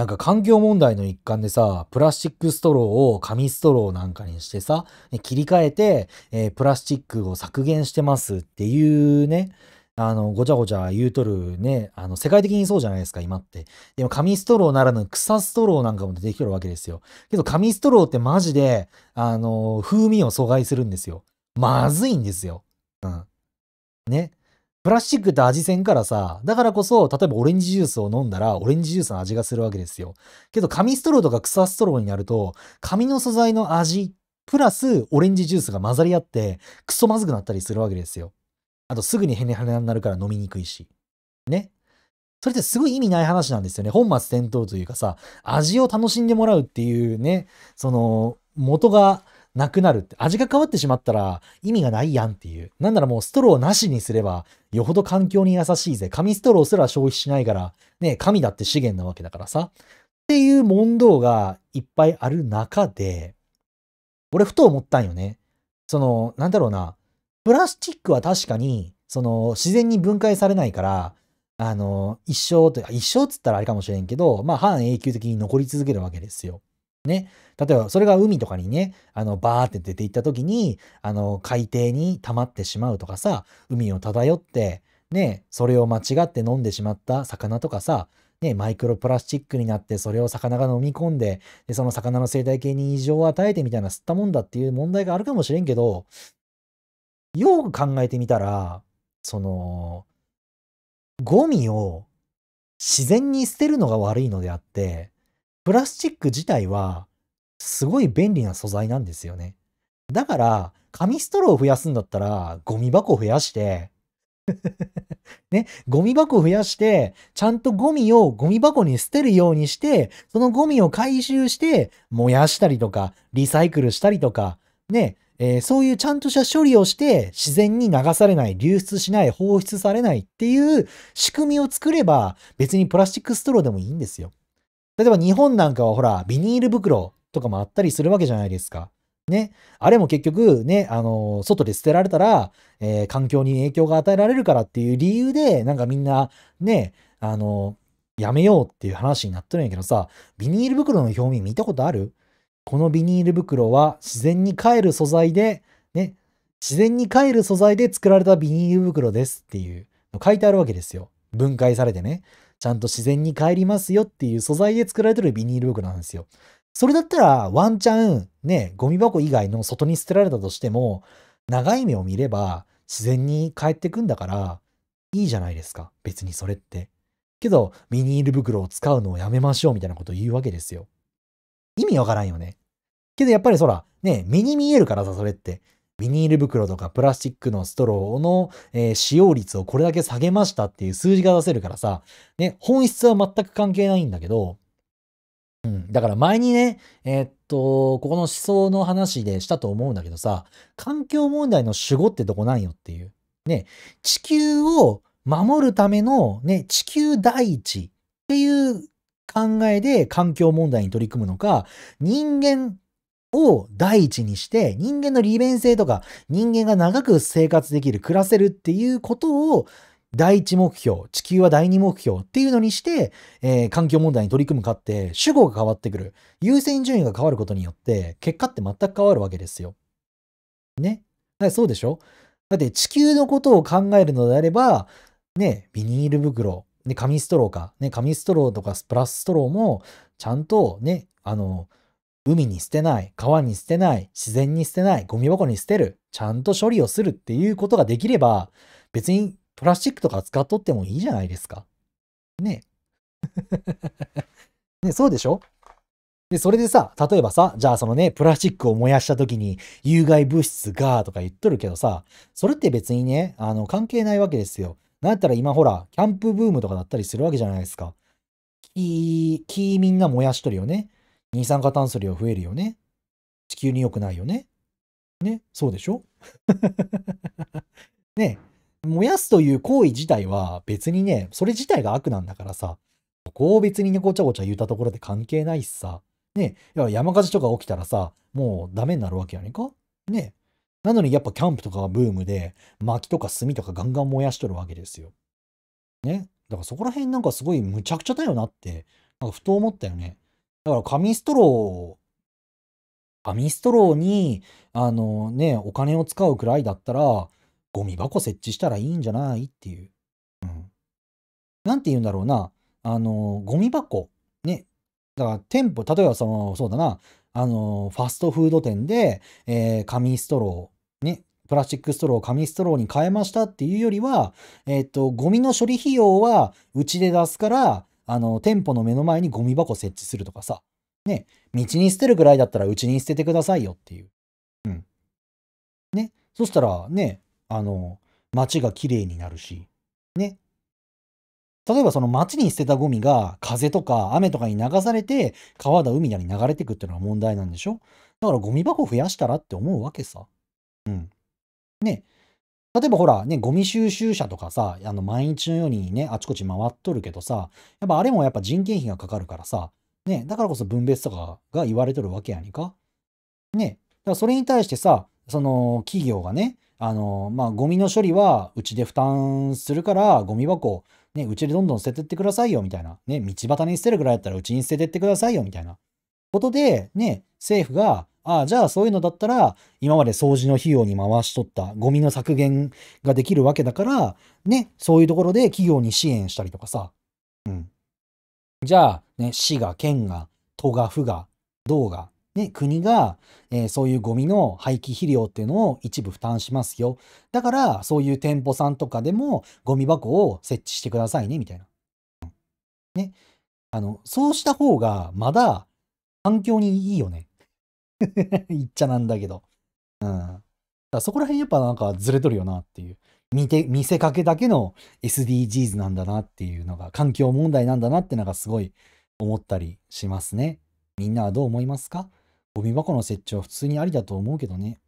なんか環境問題の一環でさ、プラスチックストローを紙ストローなんかにしてさ、切り替えて、えー、プラスチックを削減してますっていうね、あの、ごちゃごちゃ言うとるね、あの、世界的にそうじゃないですか、今って。でも、紙ストローならぬ草ストローなんかも出てきてるわけですよ。けど、紙ストローってマジで、あの、風味を阻害するんですよ。まずいんですよ。うん。ね。プラスチックって味せんからさ、だからこそ、例えばオレンジジュースを飲んだら、オレンジジュースの味がするわけですよ。けど、紙ストローとか草ストローになると、紙の素材の味、プラスオレンジジュースが混ざり合って、クソまずくなったりするわけですよ。あと、すぐにヘネヘネになるから飲みにくいし。ね。それってすごい意味ない話なんですよね。本末転倒というかさ、味を楽しんでもらうっていうね、その、元が、なくなるって、味が変わってしまったら意味がないやんっていう。なんならもうストローなしにすれば、よほど環境に優しいぜ。紙ストローすら消費しないから、ね、紙だって資源なわけだからさ。っていう問答がいっぱいある中で、俺ふと思ったんよね。その、なんだろうな。プラスチックは確かに、その、自然に分解されないから、あの、一生とい一生っつったらあれかもしれんけど、まあ、半永久的に残り続けるわけですよ。ね、例えばそれが海とかにねあのバーって出ていった時にあの海底に溜まってしまうとかさ海を漂ってねそれを間違って飲んでしまった魚とかさね、マイクロプラスチックになってそれを魚が飲み込んででその魚の生態系に異常を与えてみたいな吸ったもんだっていう問題があるかもしれんけどよく考えてみたらそのゴミを自然に捨てるのが悪いのであってプラスチック自体はすごい便利な素材なんですよね。だから、紙ストローを増やすんだったら、ゴミ箱増やして ね、ゴミ箱増やして、ちゃんとゴミをゴミ箱に捨てるようにして、そのゴミを回収して、燃やしたりとか、リサイクルしたりとか、ね、えー、そういうちゃんとした処理をして、自然に流されない、流出しない、放出されないっていう仕組みを作れば、別にプラスチックストローでもいいんですよ。例えば日本なんかはほら、ビニール袋とかもあったりするわけじゃないですか。ね。あれも結局ね、あの、外で捨てられたら、えー、環境に影響が与えられるからっていう理由で、なんかみんな、ね、あの、やめようっていう話になってるんやけどさ、ビニール袋の表面見たことあるこのビニール袋は自然に帰る素材で、ね、自然に帰る素材で作られたビニール袋ですっていうの書いてあるわけですよ。分解されてね。ちゃんと自然に帰りますよっていう素材で作られてるビニール袋なんですよ。それだったらワンチャンね、ゴミ箱以外の外に捨てられたとしても、長い目を見れば自然に帰ってくんだから、いいじゃないですか。別にそれって。けど、ビニール袋を使うのをやめましょうみたいなことを言うわけですよ。意味わからんよね。けどやっぱりそら、ね、目に見えるからさ、それって。ビニール袋とかプラスチックのストローの、えー、使用率をこれだけ下げましたっていう数字が出せるからさ、ね、本質は全く関係ないんだけど、うん、だから前にね、えー、っと、ここの思想の話でしたと思うんだけどさ、環境問題の主語ってどこなんよっていう。ね、地球を守るための、ね、地球第一っていう考えで環境問題に取り組むのか、人間を第一にして、人間の利便性とか、人間が長く生活できる、暮らせるっていうことを、第一目標、地球は第二目標っていうのにして、えー、環境問題に取り組むかって、主語が変わってくる。優先順位が変わることによって、結果って全く変わるわけですよ。ね。だそうでしょだって地球のことを考えるのであれば、ね、ビニール袋、ね、紙ストローか、ね、紙ストローとかプラスストローも、ちゃんとね、あの、海に捨てない、川に捨てない、自然に捨てない、ゴミ箱に捨てる、ちゃんと処理をするっていうことができれば、別にプラスチックとか使っとってもいいじゃないですか。ね ねそうでしょで、それでさ、例えばさ、じゃあそのね、プラスチックを燃やした時に有害物質がとか言っとるけどさ、それって別にね、あの、関係ないわけですよ。なんやったら今ほら、キャンプブームとかだったりするわけじゃないですか。木、木みんな燃やしとるよね。二酸化炭素量増えるよね。地球に良くないよね。ね、そうでしょ ね、燃やすという行為自体は別にね、それ自体が悪なんだからさ、ここを別にね、ごちゃごちゃ言ったところで関係ないしさ、ね、山火事とか起きたらさ、もうダメになるわけやねんかね。なのにやっぱキャンプとかがブームで、薪とか炭とかガンガン燃やしとるわけですよ。ね。だからそこら辺なんかすごいむちゃくちゃだよなって、なんかふと思ったよね。だから紙ストロー、紙ストローに、あのね、お金を使うくらいだったら、ゴミ箱設置したらいいんじゃないっていう。うん。なんて言うんだろうな。あの、ゴミ箱。ね。だから店舗、例えばその、そうだな。あの、ファストフード店で、えー、紙ストロー、ね。プラスチックストローを紙ストローに変えましたっていうよりは、えっ、ー、と、ゴミの処理費用はうちで出すから、あの、店舗の目の前にゴミ箱設置するとかさ、ね、道に捨てるぐらいだったらうちに捨ててくださいよっていう。うん。ね、そしたらね、あの、街が綺麗になるし、ね。例えばその街に捨てたゴミが風とか雨とかに流されて川だ海だに流れてくっていうのは問題なんでしょだからゴミ箱増やしたらって思うわけさ。うん。ね。例えばほら、ね、ゴミ収集車とかさ、あの、毎日のようにね、あちこち回っとるけどさ、やっぱあれもやっぱ人件費がかかるからさ、ね、だからこそ分別とかが言われとるわけやにか。ね、だからそれに対してさ、その企業がね、あの、まあ、ゴミの処理はうちで負担するから、ゴミ箱、ね、うちでどんどん捨ててってくださいよ、みたいな。ね、道端に捨てるぐらいやったらうちに捨ててってくださいよ、みたいな。ことで、ね、政府が、ああ、じゃあそういうのだったら、今まで掃除の費用に回しとったゴミの削減ができるわけだから、ね、そういうところで企業に支援したりとかさ。うん。じゃあ、ね、市が、県が、都が、府が、道が、ね、国が、えー、そういうゴミの廃棄肥料っていうのを一部負担しますよ。だから、そういう店舗さんとかでもゴミ箱を設置してくださいね、みたいな。ね。あの、そうした方がまだ環境にいいよね。言 っちゃなんだけど。うん。だそこら辺やっぱなんかずれとるよなっていう。見て、見せかけだけの SDGs なんだなっていうのが、環境問題なんだなってなんかすごい思ったりしますね。みんなはどう思いますかゴミ箱の設置は普通にありだと思うけどね。